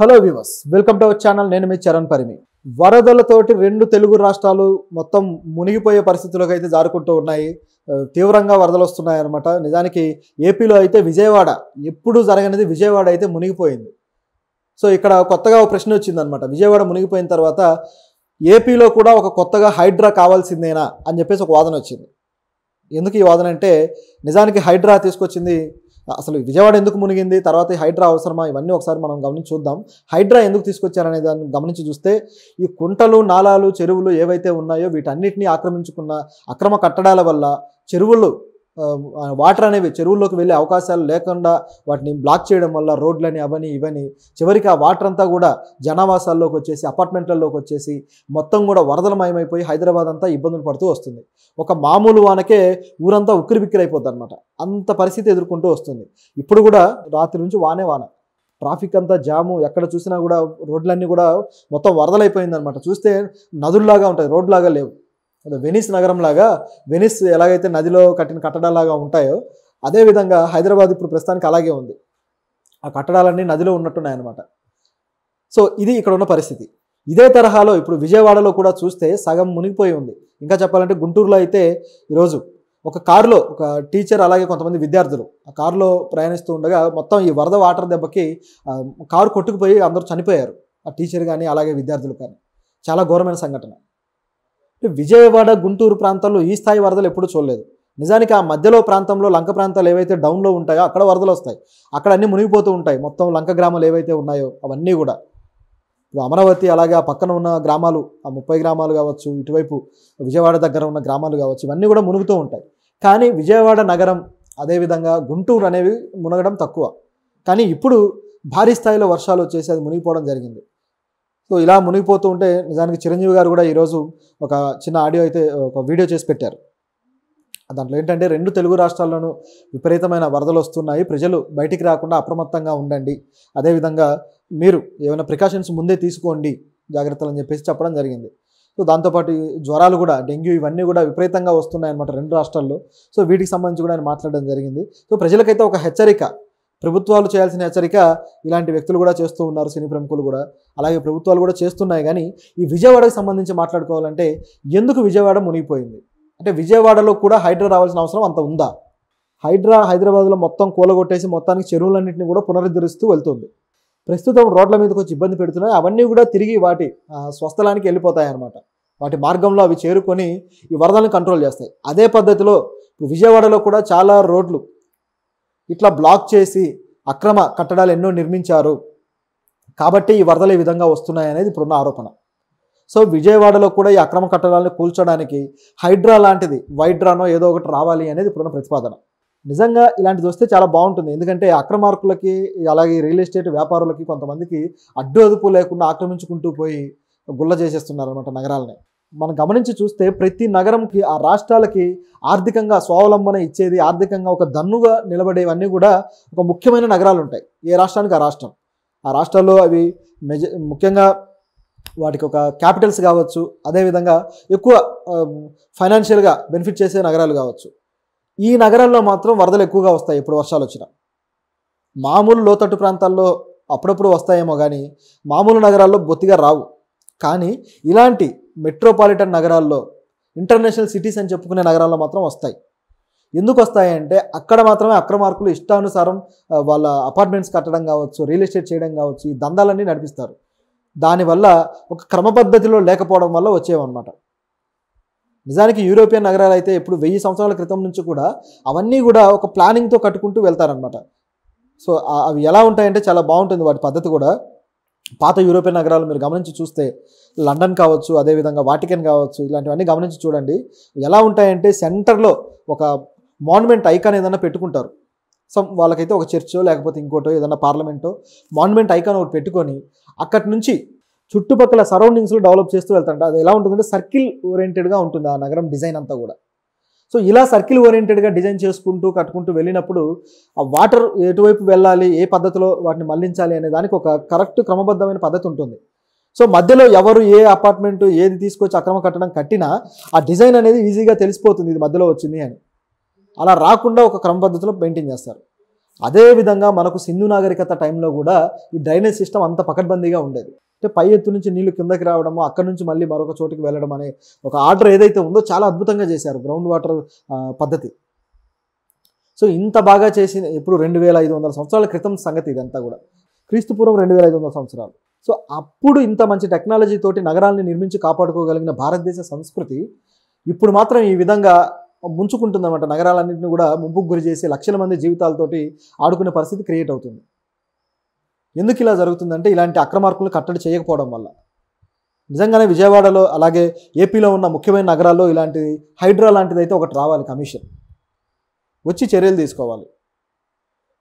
hello viewers welcome to our channel నేను మీ చరణ్ పరిమి వరదలతోటి రెండు తెలుగు రాష్ట్రాలు మొత్తం మునిగిపోయే పరిస్థితులకు అయితే జారుకుంటూ ఉన్నాయి తీవ్రంగా వరదలు వస్తున్నాయి అనమాట నిజానికి ఏపీలో అయితే విజయవాడ ఎప్పుడూ జరగనిది విజయవాడ అయితే మునిగిపోయింది సో ఇక్కడ కొత్తగా ఒక ప్రశ్న వచ్చిందనమాట విజయవాడ మునిగిపోయిన తర్వాత ఏపీలో కూడా ఒక కొత్తగా హైడ్రా కావాల్సిందేనా అని చెప్పేసి ఒక వాదన వచ్చింది ఎందుకు ఈ వాదన అంటే నిజానికి హైడ్రా తీసుకొచ్చింది అసలు విజయవాడ ఎందుకు మునిగింది తర్వాత హైడ్రా అవసరమా ఇవన్నీ ఒకసారి మనం గమనించి చూద్దాం హైడ్రా ఎందుకు తీసుకొచ్చారనే దాన్ని గమనించి చూస్తే ఈ కుంటలు నాలాలు చెరువులు ఏవైతే ఉన్నాయో వీటన్నిటిని ఆక్రమించుకున్న అక్రమ కట్టడాల వల్ల చెరువులు వాటర్ అనేవి చెరువుల్లోకి వెళ్ళే అవకాశాలు లేకుండా వాటిని బ్లాక్ చేయడం వల్ల రోడ్లని అవని ఇవని చివరికి ఆ వాటర్ అంతా కూడా జనావాసాల్లోకి వచ్చేసి అపార్ట్మెంట్లలోకి వచ్చేసి మొత్తం కూడా వరదల మయమైపోయి హైదరాబాద్ అంతా ఇబ్బందులు పడుతూ వస్తుంది ఒక మామూలు వానకే ఊరంతా ఉక్కిరిబిక్కిరి అయిపోద్ది అనమాట అంత పరిస్థితి ఎదుర్కొంటూ వస్తుంది ఇప్పుడు కూడా రాత్రి నుంచి వానే వాన ట్రాఫిక్ అంతా జాము ఎక్కడ చూసినా కూడా రోడ్లన్నీ కూడా మొత్తం వరదలైపోయింది అనమాట చూస్తే నదుల్లాగా ఉంటాయి రోడ్లాగా లేవు వెనిస్ నగరం లాగా వెనిస్ ఎలాగైతే నదిలో కట్టిన కట్టడాలాగా ఉంటాయో అదేవిధంగా హైదరాబాద్ ఇప్పుడు ప్రస్తుతానికి అలాగే ఉంది ఆ కట్టడాలన్నీ నదిలో ఉన్నట్టున్నాయన్నమాట సో ఇది ఇక్కడ ఉన్న పరిస్థితి ఇదే తరహాలో ఇప్పుడు విజయవాడలో కూడా చూస్తే సగం మునిగిపోయి ఉంది ఇంకా చెప్పాలంటే గుంటూరులో అయితే ఈరోజు ఒక కారులో ఒక టీచర్ అలాగే కొంతమంది విద్యార్థులు ఆ కారులో ప్రయాణిస్తూ ఉండగా మొత్తం ఈ వరద వాటర్ దెబ్బకి కారు కొట్టుకుపోయి అందరూ చనిపోయారు ఆ టీచర్ కానీ అలాగే విద్యార్థులు కానీ చాలా ఘోరమైన సంఘటన విజయవాడ గుంటూరు ప్రాంతాల్లో ఈ స్థాయి వరదలు ఎప్పుడూ చూడలేదు నిజానికి ఆ మధ్యలో ప్రాంతంలో లంక ప్రాంతాలు ఏవైతే డౌన్లో ఉంటాయో అక్కడ వరదలు వస్తాయి అక్కడ అన్నీ మునిగిపోతూ ఉంటాయి మొత్తం లంక గ్రామాలు ఏవైతే ఉన్నాయో అవన్నీ కూడా ఇప్పుడు అమరావతి అలాగే ఆ పక్కన ఉన్న గ్రామాలు ఆ ముప్పై గ్రామాలు కావచ్చు ఇటువైపు విజయవాడ దగ్గర ఉన్న గ్రామాలు కావచ్చు ఇవన్నీ కూడా మునుగుతూ ఉంటాయి కానీ విజయవాడ నగరం అదేవిధంగా గుంటూరు అనేవి మునగడం తక్కువ కానీ ఇప్పుడు భారీ స్థాయిలో వర్షాలు వచ్చేసి అది మునిగిపోవడం జరిగింది సో ఇలా మునిగిపోతూ ఉంటే నిజానికి చిరంజీవి గారు కూడా ఈరోజు ఒక చిన్న ఆడియో అయితే ఒక వీడియో చేసి పెట్టారు దాంట్లో ఏంటంటే రెండు తెలుగు రాష్ట్రాల్లోనూ విపరీతమైన వరదలు వస్తున్నాయి ప్రజలు బయటికి రాకుండా అప్రమత్తంగా ఉండండి అదేవిధంగా మీరు ఏమైనా ప్రికాషన్స్ ముందే తీసుకోండి జాగ్రత్తలు అని చెప్పేసి చెప్పడం జరిగింది సో దాంతోపాటు జ్వరాలు కూడా డెంగ్యూ ఇవన్నీ కూడా విపరీతంగా వస్తున్నాయి రెండు రాష్ట్రాల్లో సో వీటికి సంబంధించి కూడా ఆయన మాట్లాడడం జరిగింది సో ప్రజలకైతే ఒక హెచ్చరిక ప్రభుత్వాలు చేయాల్సిన హెచ్చరిక ఇలాంటి వ్యక్తులు కూడా చేస్తూ ఉన్నారు సినీ ప్రముఖులు కూడా అలాగే ప్రభుత్వాలు కూడా చేస్తున్నాయి కానీ ఈ విజయవాడకు సంబంధించి మాట్లాడుకోవాలంటే ఎందుకు విజయవాడ మునిగిపోయింది అంటే విజయవాడలో కూడా హైడ్రా రావాల్సిన అవసరం అంత ఉందా హైడ్రా హైదరాబాద్లో మొత్తం కూలగొట్టేసి మొత్తానికి చెరువులన్నింటినీ కూడా పునరుద్ధరిస్తూ వెళ్తుంది ప్రస్తుతం రోడ్ల మీదకి వచ్చి ఇబ్బంది పెడుతున్నాయి అవన్నీ కూడా తిరిగి వాటి స్వస్థలానికి వెళ్ళిపోతాయి అన్నమాట వాటి మార్గంలో అవి చేరుకొని ఈ వరదలను కంట్రోల్ చేస్తాయి అదే పద్ధతిలో విజయవాడలో కూడా చాలా రోడ్లు ఇట్లా బ్లాక్ చేసి అక్రమ కట్టడాలు ఎన్నో నిర్మించారు కాబట్టి ఈ వరదలు ఈ విధంగా వస్తున్నాయనేది ఇప్పుడున్న ఆరోపణ సో విజయవాడలో కూడా ఈ అక్రమ కట్టడాలను కూల్చడానికి హైడ్రా లాంటిది వైడ్రానో ఏదో ఒకటి రావాలి అనేది ఇప్పుడున్న ప్రతిపాదన నిజంగా ఇలాంటిది వస్తే చాలా బాగుంటుంది ఎందుకంటే అక్రమార్కులకి అలాగే రియల్ ఎస్టేట్ వ్యాపారులకి కొంతమందికి అడ్డు అదుపు లేకుండా ఆక్రమించుకుంటూ పోయి గుల్ల చేసేస్తున్నారు అనమాట నగరాలని మనం గమనించి చూస్తే ప్రతి నగరంకి ఆ రాష్ట్రాలకి ఆర్థికంగా స్వావలంబన ఇచ్చేది ఆర్థికంగా ఒక దన్నుగా నిలబడేవన్నీ కూడా ఒక ముఖ్యమైన నగరాలు ఉంటాయి ఏ రాష్ట్రానికి ఆ రాష్ట్రం ఆ రాష్ట్రాల్లో అవి మెజ ముఖ్యంగా వాటికి ఒక క్యాపిటల్స్ కావచ్చు అదేవిధంగా ఎక్కువ ఫైనాన్షియల్గా బెనిఫిట్ చేసే నగరాలు కావచ్చు ఈ నగరాల్లో మాత్రం వరదలు ఎక్కువగా వస్తాయి ఇప్పుడు వర్షాలు వచ్చినా మామూలు లోతట్టు ప్రాంతాల్లో అప్పుడప్పుడు వస్తాయేమో కానీ మామూలు నగరాల్లో బొత్తిగా రావు కానీ ఇలాంటి మెట్రోపాలిటన్ నగరాల్లో ఇంటర్నేషనల్ సిటీస్ అని చెప్పుకునే నగరాల్లో మాత్రం వస్తాయి ఎందుకు వస్తాయంటే అక్కడ మాత్రమే అక్రమార్కులు ఇష్టానుసారం వాళ్ళ అపార్ట్మెంట్స్ కట్టడం కావచ్చు రియల్ ఎస్టేట్ చేయడం కావచ్చు ఈ దందాలన్నీ నడిపిస్తారు దానివల్ల ఒక క్రమ పద్ధతిలో లేకపోవడం వల్ల వచ్చేవన్నమాట నిజానికి యూరోపియన్ నగరాలు అయితే ఇప్పుడు వెయ్యి సంవత్సరాల క్రితం నుంచి కూడా అవన్నీ కూడా ఒక ప్లానింగ్తో కట్టుకుంటూ వెళ్తారనమాట సో అవి ఎలా ఉంటాయంటే చాలా బాగుంటుంది వాటి పద్ధతి కూడా పాత యూరోపియన్ నగరాలు మీరు గమనించి చూస్తే లండన్ కావచ్చు అదేవిధంగా వాటికన్ కావచ్చు ఇలాంటివన్నీ గమనించి చూడండి ఎలా ఉంటాయంటే సెంటర్లో ఒక మాన్యుమెంట్ ఐకాన్ ఏదైనా పెట్టుకుంటారు సమ్ వాళ్ళకైతే ఒక చర్చో లేకపోతే ఇంకోటో ఏదైనా పార్లమెంటో మాన్యుమెంట్ ఐకాన్ ఒకటి పెట్టుకొని అక్కడి నుంచి చుట్టుపక్కల సరౌండింగ్స్లో డెవలప్ చేస్తూ వెళ్తారంట అది ఎలా ఉంటుందంటే సర్కిల్ ఓరియంటెడ్గా ఉంటుంది ఆ నగరం డిజైన్ అంతా కూడా సో ఇలా సర్కిల్ ఓరియంటెడ్గా డిజైన్ చేసుకుంటూ కట్టుకుంటూ వెళ్ళినప్పుడు ఆ వాటర్ ఎటువైపు వెళ్ళాలి ఏ పద్ధతిలో వాటిని మళ్లించాలి అనే దానికి ఒక కరెక్ట్ క్రమబద్ధమైన పద్ధతి ఉంటుంది సో మధ్యలో ఎవరు ఏ అపార్ట్మెంట్ ఏది తీసుకొచ్చి అక్రమ కట్టడం కట్టినా ఆ డిజైన్ అనేది ఈజీగా తెలిసిపోతుంది ఇది మధ్యలో వచ్చింది అని అలా రాకుండా ఒక క్రమపద్ధతిలో మెయింటైన్ చేస్తారు అదేవిధంగా మనకు సింధు నాగరికత టైంలో కూడా ఈ డ్రైనేజ్ సిస్టమ్ అంత పకడ్బందీగా ఉండేది అంటే పై ఎత్తు నుంచి నీళ్లు కిందకి రావడము అక్కడ నుంచి మళ్ళీ మరొక చోటుకి వెళ్ళడం అనే ఒక ఆర్డర్ ఏదైతే ఉందో చాలా అద్భుతంగా చేశారు గ్రౌండ్ వాటర్ పద్ధతి సో ఇంత బాగా చేసిన ఇప్పుడు రెండు వేల ఐదు వందల సంవత్సరాల క్రితం సంగతి ఇదంతా కూడా క్రీస్తుపూర్వం రెండు వేల ఐదు వందల సంవత్సరాలు సో అప్పుడు ఇంత మంచి టెక్నాలజీ తోటి నిర్మించి కాపాడుకోగలిగిన భారతదేశ సంస్కృతి ఇప్పుడు మాత్రం ఈ విధంగా ముంచుకుంటుందన్నమాట నగరాలన్నింటినీ కూడా ముంపుకు గురి చేసి లక్షల మంది జీవితాలతోటి ఆడుకునే పరిస్థితి క్రియేట్ అవుతుంది ఎందుకు ఇలా జరుగుతుందంటే ఇలాంటి అక్రమార్కులు కట్టడి చేయకపోవడం వల్ల నిజంగానే విజయవాడలో అలాగే ఏపీలో ఉన్న ముఖ్యమైన నగరాల్లో ఇలాంటి హైడ్రా లాంటిది అయితే ఒకటి రావాలి కమిషన్ వచ్చి చర్యలు తీసుకోవాలి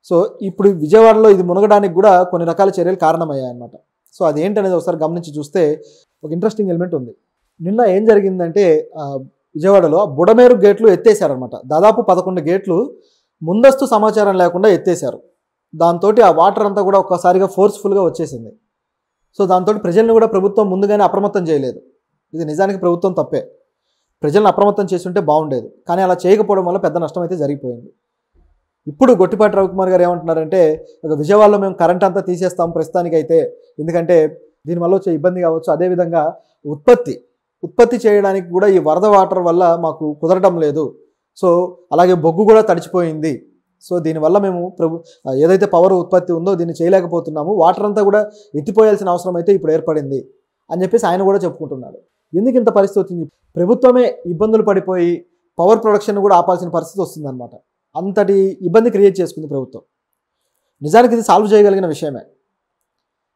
సో ఇప్పుడు విజయవాడలో ఇది మునగడానికి కూడా కొన్ని రకాల చర్యలు కారణమయ్యాయన్నమాట సో అదేంటనేది ఒకసారి గమనించి చూస్తే ఒక ఇంట్రెస్టింగ్ ఎలిమెంట్ ఉంది నిన్న ఏం జరిగిందంటే విజయవాడలో బుడమేరు గేట్లు ఎత్తేసారనమాట దాదాపు పదకొండు గేట్లు ముందస్తు సమాచారం లేకుండా ఎత్తేశారు దాంతో ఆ వాటర్ అంతా కూడా ఒక్కసారిగా ఫోర్స్ఫుల్గా వచ్చేసింది సో దాంతో ప్రజల్ని కూడా ప్రభుత్వం ముందుగానే అప్రమత్తం చేయలేదు ఇది నిజానికి ప్రభుత్వం తప్పే ప్రజలను అప్రమత్తం చేస్తుంటే బాగుండేది కానీ అలా చేయకపోవడం వల్ల పెద్ద నష్టం అయితే జరిగిపోయింది ఇప్పుడు గొట్టిపాటి రవికుమార్ గారు ఏమంటున్నారంటే ఒక విజయవాడలో మేము కరెంట్ అంతా తీసేస్తాం ప్రస్తుతానికైతే ఎందుకంటే దీనివల్ల వచ్చే ఇబ్బంది కావచ్చు అదేవిధంగా ఉత్పత్తి ఉత్పత్తి చేయడానికి కూడా ఈ వరద వాటర్ వల్ల మాకు కుదరడం లేదు సో అలాగే బొగ్గు కూడా తడిచిపోయింది సో దీనివల్ల మేము ప్రభు ఏదైతే పవర్ ఉత్పత్తి ఉందో దీన్ని చేయలేకపోతున్నాము వాటర్ అంతా కూడా ఎత్తిపోయాల్సిన అవసరం అయితే ఇప్పుడు ఏర్పడింది అని చెప్పేసి ఆయన కూడా చెప్పుకుంటున్నాడు ఎందుకు ఇంత పరిస్థితి వచ్చింది ప్రభుత్వమే ఇబ్బందులు పడిపోయి పవర్ ప్రొడక్షన్ కూడా ఆపాల్సిన పరిస్థితి వస్తుందన్నమాట అంతటి ఇబ్బంది క్రియేట్ చేసుకుంది ప్రభుత్వం నిజానికి ఇది సాల్వ్ చేయగలిగిన విషయమే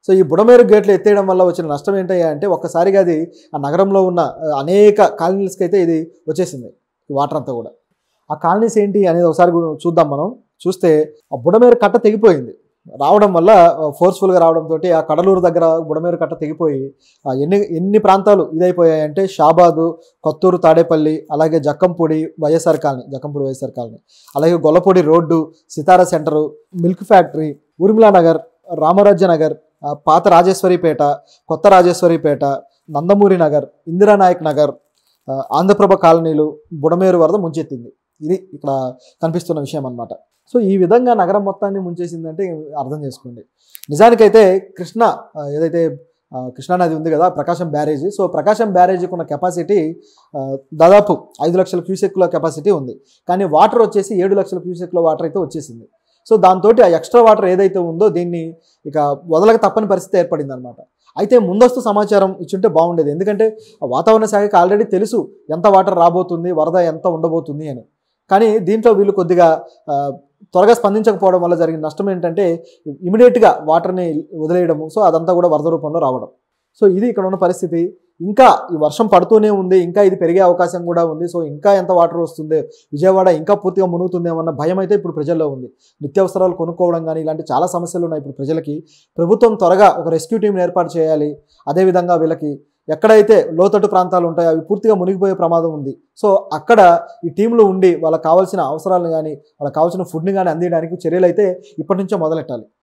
సో ఈ బుడమేరు గేట్లు ఎత్తేయడం వల్ల వచ్చిన నష్టం ఏంటయ్యా అంటే ఒక్కసారిగా అది ఆ నగరంలో ఉన్న అనేక కాలనీస్కి అయితే ఇది వచ్చేసింది వాటర్ అంతా కూడా ఆ కాలనీస్ ఏంటి అనేది ఒకసారి చూద్దాం మనం చూస్తే ఆ బుడమేరు కట్ట తెగిపోయింది రావడం వల్ల ఫోర్స్ఫుల్గా రావడంతో ఆ కడలూరు దగ్గర బుడమేరు కట్ట తెగిపోయి ఎన్ని ఎన్ని ప్రాంతాలు ఇదైపోయాయంటే షాబాదు కొత్తూరు తాడేపల్లి అలాగే Jakkampudi YSR colony Jakkampudi YSR colony అలాగే Gollapudi road Sitara centre milk factory Urmila Nagar Ramarajya Nagar పాత రాజేశ్వరిపేట కొత్త రాజేశ్వరిపేట నందమూరి నగర్ ఇందిరానాయక్ నగర్ ఆంధ్రప్రభ కాలనీలు బుడమేరు వరద ముంచెత్తింది ఇది ఇక్కడ కనిపిస్తున్న విషయం అనమాట సో ఈ విధంగా నగరం మొత్తాన్ని ముంచేసిందంటే అర్థం చేసుకోండి నిజానికైతే కృష్ణ ఏదైతే కృష్ణానది ఉంది కదా ప్రకాశం బ్యారేజీ సో ప్రకాశం బ్యారేజీకి ఉన్న కెపాసిటీ దాదాపు ఐదు లక్షల క్యూసెక్ల కెపాసిటీ ఉంది కానీ వాటర్ వచ్చేసి ఏడు లక్షల క్యూసెక్ల వాటర్ అయితే వచ్చేసింది సో దాంతో ఆ ఎక్స్ట్రా వాటర్ ఏదైతే ఉందో దీన్ని ఇక వదలక తప్పని పరిస్థితి ఏర్పడింది అనమాట అయితే ముందస్తు సమాచారం ఇచ్చుంటే బాగుండేది ఎందుకంటే వాతావరణ శాఖకి ఆల్రెడీ తెలుసు ఎంత వాటర్ రాబోతుంది వరద ఎంత ఉండబోతుంది అని కానీ దీంట్లో వీళ్ళు కొద్దిగా త్వరగా స్పందించకపోవడం వల్ల జరిగిన నష్టం ఏంటంటే ఇమీడియట్గా వాటర్ని వదిలేయడము సో అదంతా కూడా వరద రూపంలో రావడం సో ఇది ఇక్కడ ఉన్న పరిస్థితి ఇంకా ఈ వర్షం పడుతూనే ఉంది ఇంకా ఇది పెరిగే అవకాశం కూడా ఉంది సో ఇంకా ఎంత వాటర్ వస్తుంది విజయవాడ ఇంకా పూర్తిగా మునుగుతుందేమో భయం అయితే ఇప్పుడు ప్రజల్లో ఉంది నిత్యావసరాలు కొనుక్కోవడం కానీ ఇలాంటి చాలా సమస్యలు ఉన్నాయి ఇప్పుడు ప్రజలకి ప్రభుత్వం త్వరగా ఒక రెస్క్యూ టీంని ఏర్పాటు చేయాలి అదేవిధంగా వీళ్ళకి ఎక్కడైతే లోతట్టు ప్రాంతాలు ఉంటాయో అవి పూర్తిగా మునిగిపోయే ప్రమాదం ఉంది సో అక్కడ ఈ టీంలు ఉండి వాళ్ళకి కావాల్సిన అవసరాలను కానీ వాళ్ళకి కావాల్సిన ఫుడ్ని కానీ అందించడానికి చర్యలు అయితే ఇప్పటి నుంచే మొదలెట్టాలి